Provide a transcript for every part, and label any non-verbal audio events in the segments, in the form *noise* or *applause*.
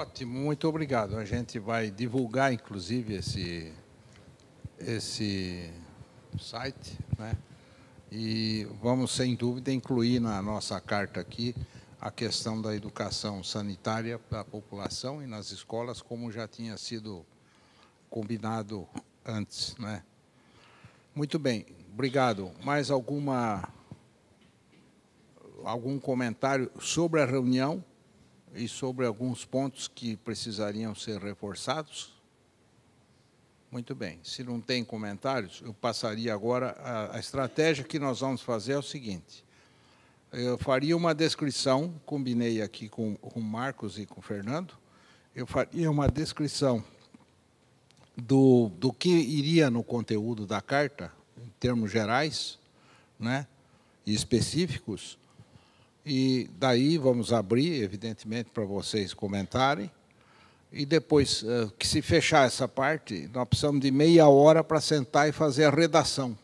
Ótimo, muito obrigado. A gente vai divulgar, inclusive, esse, esse site, né? E vamos, sem dúvida, incluir na nossa carta aqui a questão da educação sanitária para a população e nas escolas, como já tinha sido combinado antes. Né? Muito bem, obrigado. Mais alguma algum comentário sobre a reunião? e sobre alguns pontos que precisariam ser reforçados? Muito bem. Se não tem comentários, eu passaria agora. A, a estratégia que nós vamos fazer é o seguinte: eu faria uma descrição, combinei aqui com o Marcos e com o Fernando, eu faria uma descrição do, do que iria no conteúdo da carta, em termos gerais né, e específicos e daí vamos abrir, evidentemente, para vocês comentarem. E depois eh, que se fechar essa parte, nós precisamos de meia hora para sentar e fazer a redação.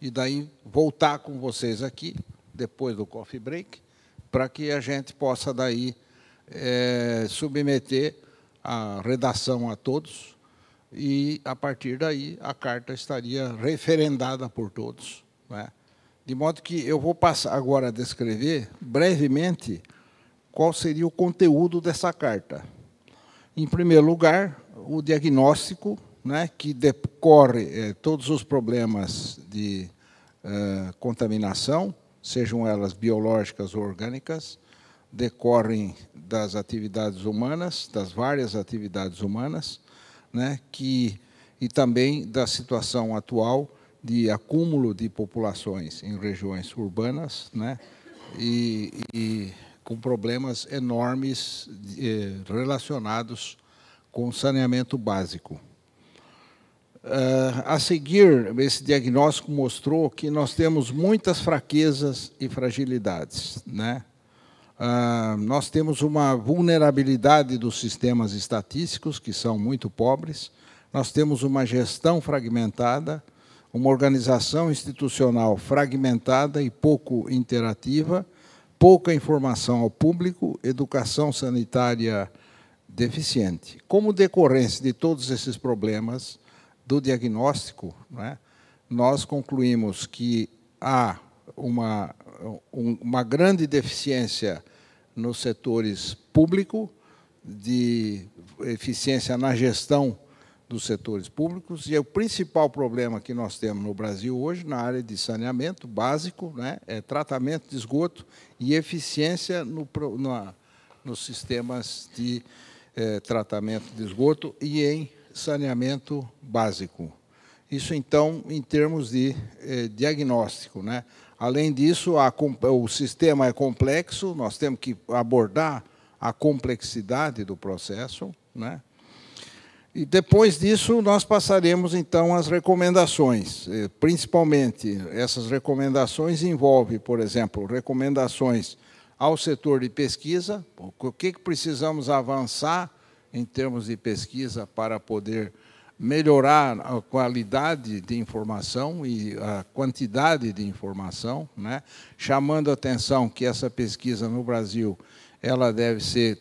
E daí voltar com vocês aqui, depois do coffee break, para que a gente possa daí é, submeter a redação a todos. E, a partir daí, a carta estaria referendada por todos. Não é? De modo que eu vou passar agora a descrever brevemente qual seria o conteúdo dessa carta. Em primeiro lugar, o diagnóstico, né, que decorre eh, todos os problemas de eh, contaminação, sejam elas biológicas ou orgânicas, decorrem das atividades humanas, das várias atividades humanas, né, que, e também da situação atual de acúmulo de populações em regiões urbanas, né? E, e com problemas enormes de, eh, relacionados com saneamento básico. Uh, a seguir, esse diagnóstico mostrou que nós temos muitas fraquezas e fragilidades. Né? Uh, nós temos uma vulnerabilidade dos sistemas estatísticos, que são muito pobres, nós temos uma gestão fragmentada, uma organização institucional fragmentada e pouco interativa, pouca informação ao público, educação sanitária deficiente. Como decorrência de todos esses problemas do diagnóstico, né, nós concluímos que há uma, uma grande deficiência nos setores público, de eficiência na gestão dos setores públicos, e é o principal problema que nós temos no Brasil hoje na área de saneamento básico, né, é tratamento de esgoto e eficiência no, na, nos sistemas de é, tratamento de esgoto e em saneamento básico. Isso, então, em termos de é, diagnóstico. Né? Além disso, a, o sistema é complexo, nós temos que abordar a complexidade do processo, né? E depois disso, nós passaremos então as recomendações. Eh, principalmente, essas recomendações envolvem, por exemplo, recomendações ao setor de pesquisa, o que precisamos avançar em termos de pesquisa para poder melhorar a qualidade de informação e a quantidade de informação, né? chamando a atenção que essa pesquisa no Brasil ela deve ser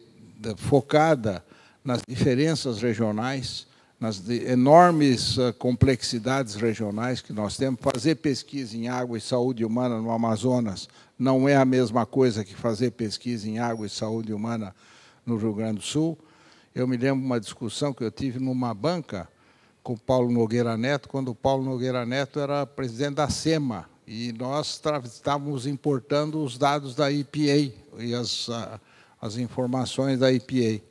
focada nas diferenças regionais, nas enormes ah, complexidades regionais que nós temos. Fazer pesquisa em água e saúde humana no Amazonas não é a mesma coisa que fazer pesquisa em água e saúde humana no Rio Grande do Sul. Eu me lembro de uma discussão que eu tive numa banca com o Paulo Nogueira Neto, quando o Paulo Nogueira Neto era presidente da SEMA, e nós estávamos importando os dados da EPA e as, ah, as informações da EPA.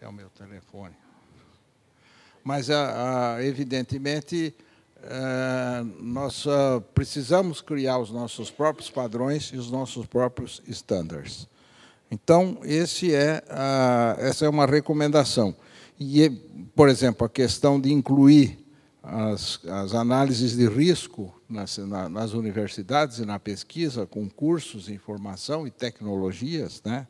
É o meu telefone. Mas, ah, ah, evidentemente, ah, nós precisamos criar os nossos próprios padrões e os nossos próprios standards. Então, é, essa é uma recomendação. E, por exemplo, a questão de incluir as, as análises de risco nas, nas, universidades e na pesquisa, com cursos, informação e tecnologias, né?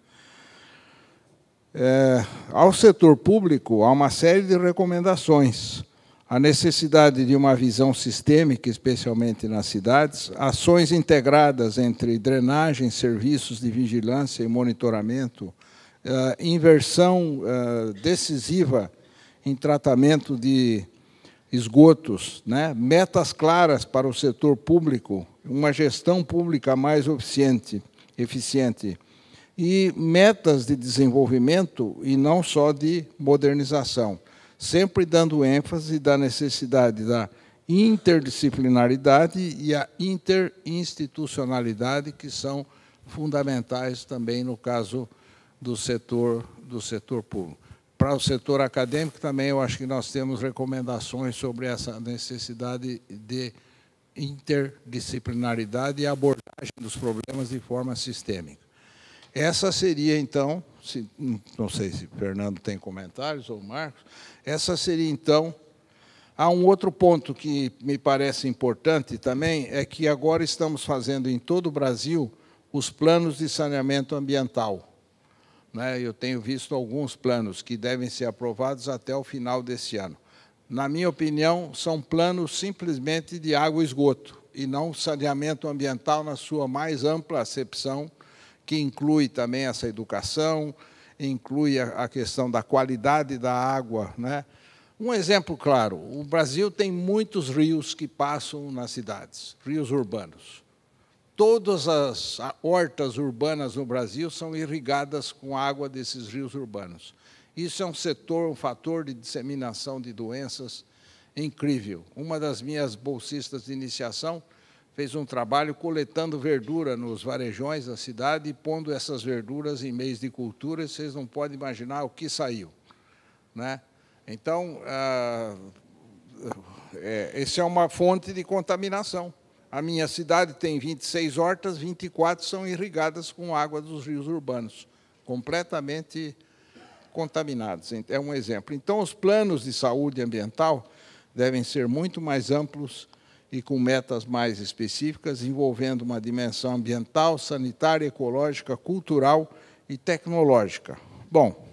é, ao setor público há uma série de recomendações. A necessidade de uma visão sistêmica, especialmente nas cidades, ações integradas entre drenagem, serviços de vigilância e monitoramento, é, inversão é, decisiva em tratamento de esgotos, né? metas claras para o setor público, uma gestão pública mais eficiente, eficiente e metas de desenvolvimento e não só de modernização, sempre dando ênfase da necessidade da interdisciplinaridade e a interinstitucionalidade que são fundamentais também no caso do setor do setor público. Para o setor acadêmico também eu acho que nós temos recomendações sobre essa necessidade de interdisciplinaridade e abordagem dos problemas de forma sistêmica. Essa seria, então, se, não sei se Fernando tem comentários ou Marcos, essa seria, então, Há um outro ponto que me parece importante também, é que agora estamos fazendo em todo o Brasil os planos de saneamento ambiental. Né? Eu tenho visto alguns planos que devem ser aprovados até o final desse ano. Na minha opinião, são planos simplesmente de água e esgoto, e não saneamento ambiental na sua mais ampla acepção que inclui também essa educação, inclui a, questão da qualidade da água. Né? Um exemplo claro: o Brasil tem muitos rios que passam nas cidades, rios urbanos. Todas as hortas urbanas no Brasil são irrigadas com água desses rios urbanos. Isso é um setor, um fator de disseminação de doenças incrível. Uma das minhas bolsistas de iniciação fez um trabalho coletando verdura nos varejões da cidade e pondo essas verduras em meios de cultura, vocês não podem imaginar o que saiu. Né? Então, ah, é, essa é uma fonte de contaminação. A minha cidade tem 26 hortas, 24 são irrigadas com água dos rios urbanos, completamente contaminadas. É um exemplo. Então, os planos de saúde ambiental devem ser muito mais amplos e com metas mais específicas, envolvendo uma dimensão ambiental, sanitária, ecológica, cultural e tecnológica. Bom,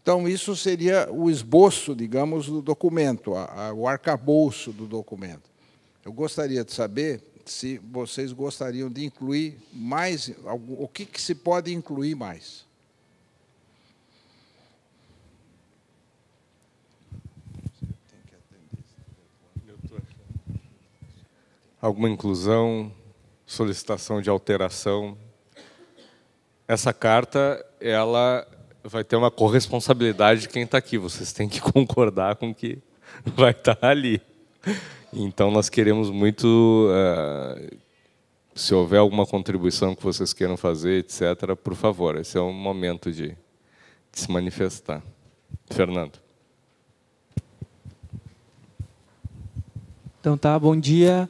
então isso seria o esboço, digamos, do documento, a, a, o arcabouço do documento. Eu gostaria de saber se vocês gostariam de incluir mais, o que, que se pode incluir mais. alguma inclusão, solicitação de alteração. Essa carta, ela vai ter uma corresponsabilidade de quem está aqui. Vocês têm que *laughs* concordar com o que vai estar tá ali. Então, nós queremos muito, uh, se houver alguma contribuição que vocês queiram fazer, etc., por favor, esse é o momento de, de se manifestar. Fernando. Então tá, bom dia.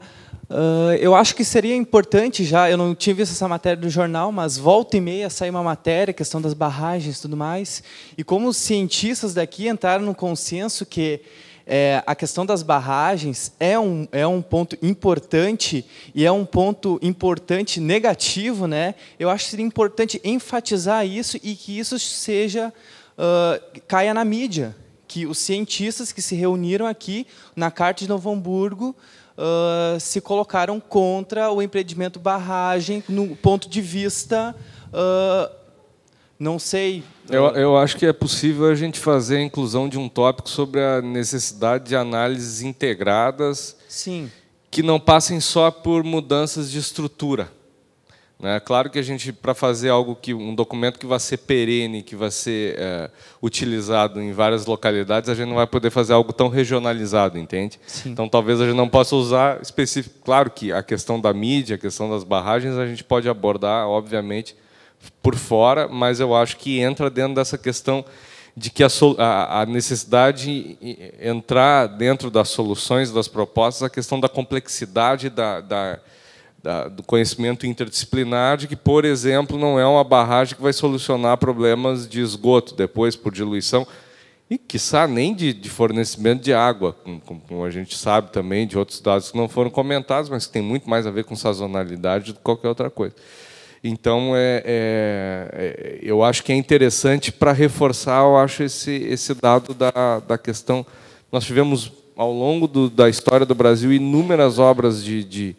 Ah, eu acho que seria importante já, eu não tinha visto essa matéria do jornal, mas volta e meia sai uma matéria, questão das barragens e tudo mais, e como os cientistas daqui entraram no consenso que é, a questão das barragens é um, é um ponto importante e é um ponto importante negativo, né? eu acho que seria importante enfatizar isso e que isso seja uh, caia na mídia, que os cientistas que se reuniram aqui na Carta de Novo Hamburgo uh, se colocaram contra o empreendimento barragem no ponto de vista. Uh, não sei. Eu, eu acho que é possível a gente fazer a inclusão de um tópico sobre a necessidade de análises integradas. Sim. Que não passem só por mudanças de estrutura é Claro que a gente, para fazer algo que um documento que vai ser perene, que vai ser é, utilizado em várias localidades, a gente não vai poder fazer algo tão regionalizado, entende? Sim. Então, talvez a gente não possa usar específico. Claro que a questão da mídia, a questão das barragens, a gente pode abordar, obviamente, por fora, mas eu acho que entra dentro dessa questão de que a, a, necessidade de entrar dentro das soluções, das propostas, a questão da complexidade da, da da, do conhecimento interdisciplinar de que, por exemplo, não é uma barragem que vai solucionar problemas de esgoto depois por diluição e, quiçá, nem de, de fornecimento de água, como, como a gente sabe também de outros dados que não foram comentados, mas que tem muito mais a ver com sazonalidade do que qualquer outra coisa. Então, é, é, é, eu acho que é interessante para reforçar, eu acho, esse, esse dado da, da questão. Nós tivemos, ao longo do, da história do Brasil, inúmeras obras de, de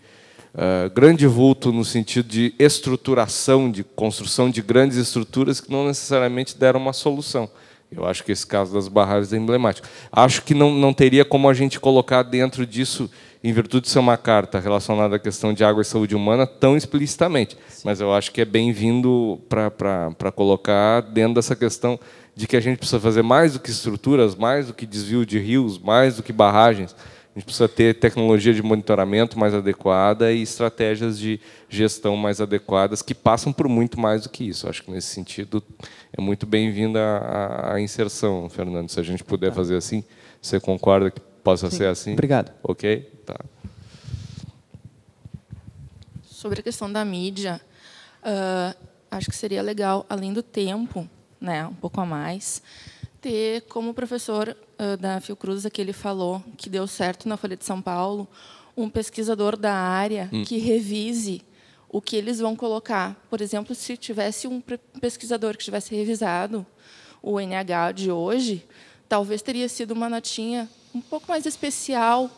ah, grande vulto no sentido de estruturação, de construção de grandes estruturas que não necessariamente deram uma solução. Eu acho que esse caso das barragens é emblemático. Acho que não, não teria como a gente colocar dentro disso, em virtude de ser uma carta relacionada à questão de água e saúde humana, tão explicitamente. Sim. Mas eu acho que é bem-vindo para colocar dentro dessa questão de que a gente precisa fazer mais do que estruturas, mais do que desvio de rios, mais do que barragens. A gente precisa ter tecnologia de monitoramento mais adequada e estratégias de gestão mais adequadas que passam por muito mais do que isso. Acho que nesse sentido é muito bem-vinda a, a, inserção, Fernando. Se a gente puder tá. fazer assim, você concorda que possa Sim. ser assim? Obrigado. Ok, tá. Sobre a questão da mídia, uh, acho que seria legal, além do tempo, né, um pouco a mais ter, como o professor uh, da Fiocruz aquele falou, que deu certo na Folha de São Paulo, um pesquisador da área hum. que revise o que eles vão colocar. Por exemplo, se tivesse um pesquisador que tivesse revisado o NH de hoje, talvez teria sido uma notinha um pouco mais especial,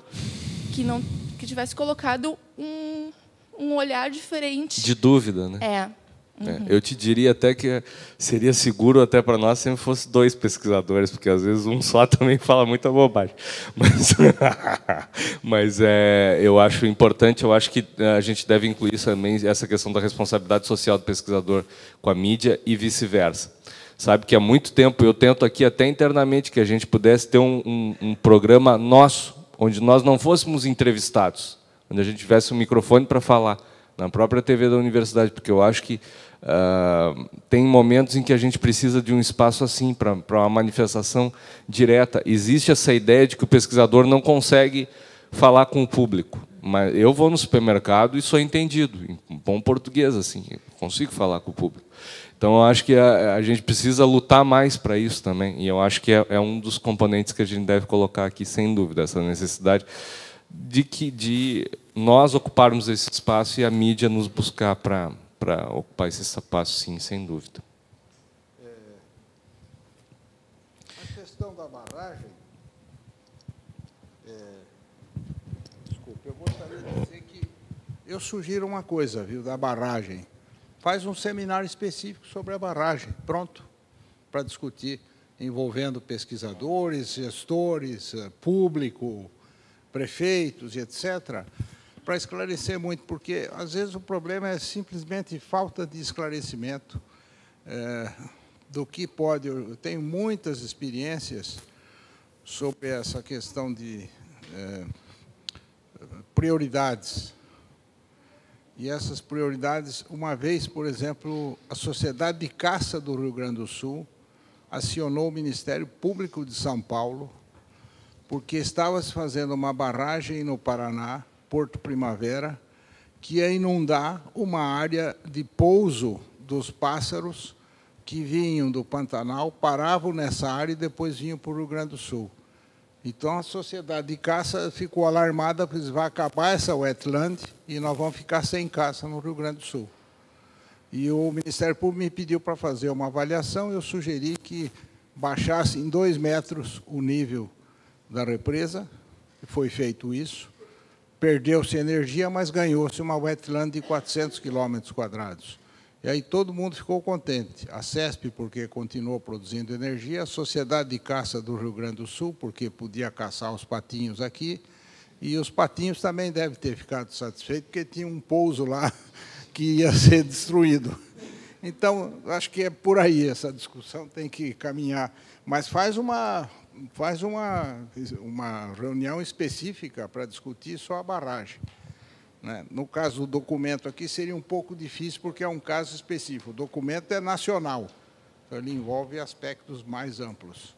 que não que tivesse colocado um, um olhar diferente. De dúvida, né? É. É, uhum. Eu te diria até que seria seguro até para nós se fosse dois pesquisadores, porque às vezes um só *laughs* também fala muita bobagem. Mas, *laughs* mas é, eu acho importante, eu acho que é, a gente deve incluir também essa questão da responsabilidade social do pesquisador com a mídia e vice-versa. Sabe que há muito tempo eu tento aqui até internamente que a gente pudesse ter um, um, um programa nosso, onde nós não fôssemos entrevistados, onde a gente tivesse um microfone para falar na própria TV da universidade, porque eu acho que uh, tem momentos em que a gente precisa de um espaço assim para uma manifestação direta. Existe essa ideia de que o pesquisador não consegue falar com o público, mas eu vou no supermercado e sou entendido, em bom português assim, consigo falar com o público. Então eu acho que a, a gente precisa lutar mais para isso também, e eu acho que é, é um dos componentes que a gente deve colocar aqui, sem dúvida, essa necessidade de que de nós ocuparmos esse espaço e a mídia nos buscar para para ocupar esse espaço, sim, sem dúvida. É, a questão da barragem, é, desculpe, eu gostaria de dizer que eu sugiro uma coisa, viu, da barragem. Faz um seminário específico sobre a barragem, pronto, para discutir, envolvendo pesquisadores, gestores, é, público, prefeitos e etc., para esclarecer muito, porque às vezes o problema é simplesmente falta de esclarecimento é, do que pode. Eu tenho muitas experiências sobre essa questão de é, prioridades. E essas prioridades, uma vez, por exemplo, a Sociedade de Caça do Rio Grande do Sul acionou o Ministério Público de São Paulo porque estava-se fazendo uma barragem no Paraná, Porto Primavera, que ia inundar uma área de pouso dos pássaros que vinham do Pantanal, paravam nessa área e depois vinham para o Rio Grande do Sul. Então, a sociedade de caça ficou alarmada, porque vai acabar essa wetland e nós vamos ficar sem caça no Rio Grande do Sul. E o Ministério Público me pediu para fazer uma avaliação, eu sugeri que baixasse em dois metros o nível da represa, foi feito isso. Perdeu-se energia, mas ganhou-se uma wetland de 400 quilômetros quadrados. E aí todo mundo ficou contente. A CESP, porque continuou produzindo energia, a Sociedade de Caça do Rio Grande do Sul, porque podia caçar os patinhos aqui, e os patinhos também devem ter ficado satisfeitos, porque tinha um pouso lá *laughs* que ia ser destruído. Então, acho que é por aí essa discussão, tem que caminhar. Mas faz uma faz uma, uma reunião específica para discutir só a barragem. Né? No caso do documento aqui, seria um pouco difícil, porque é um caso específico. O documento é nacional, então ele envolve aspectos mais amplos.